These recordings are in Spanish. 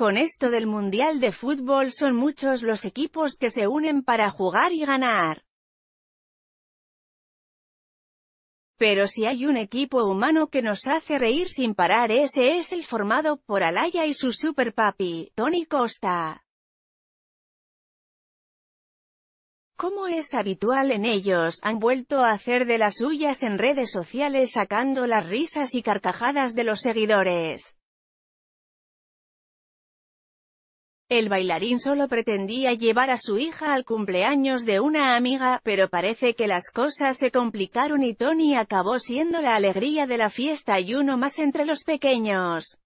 Con esto del Mundial de Fútbol son muchos los equipos que se unen para jugar y ganar. Pero si hay un equipo humano que nos hace reír sin parar ese es el formado por Alaya y su super papi, Tony Costa. Como es habitual en ellos, han vuelto a hacer de las suyas en redes sociales sacando las risas y carcajadas de los seguidores. El bailarín solo pretendía llevar a su hija al cumpleaños de una amiga, pero parece que las cosas se complicaron y Tony acabó siendo la alegría de la fiesta y uno más entre los pequeños.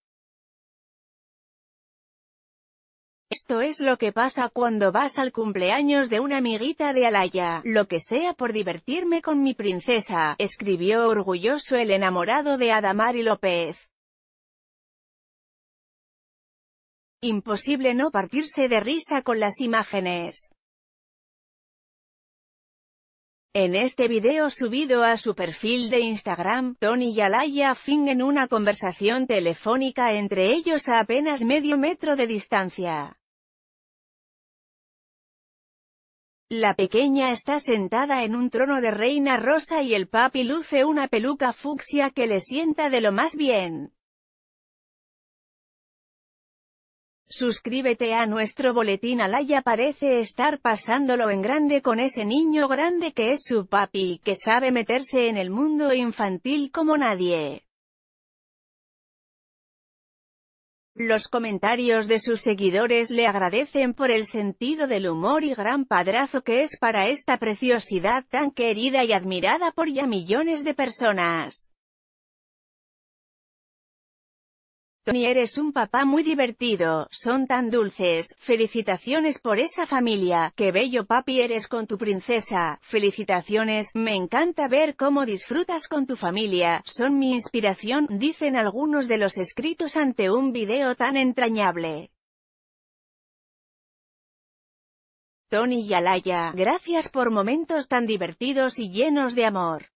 Esto es lo que pasa cuando vas al cumpleaños de una amiguita de Alaya, lo que sea por divertirme con mi princesa, escribió orgulloso el enamorado de Adamari López. Imposible no partirse de risa con las imágenes. En este video subido a su perfil de Instagram, Tony y Alaya fingen una conversación telefónica entre ellos a apenas medio metro de distancia. La pequeña está sentada en un trono de reina rosa y el papi luce una peluca fucsia que le sienta de lo más bien. Suscríbete a nuestro boletín Alaya parece estar pasándolo en grande con ese niño grande que es su papi, que sabe meterse en el mundo infantil como nadie. Los comentarios de sus seguidores le agradecen por el sentido del humor y gran padrazo que es para esta preciosidad tan querida y admirada por ya millones de personas. Tony eres un papá muy divertido, son tan dulces, felicitaciones por esa familia, qué bello papi eres con tu princesa, felicitaciones, me encanta ver cómo disfrutas con tu familia, son mi inspiración, dicen algunos de los escritos ante un video tan entrañable. Tony y Alaya, gracias por momentos tan divertidos y llenos de amor.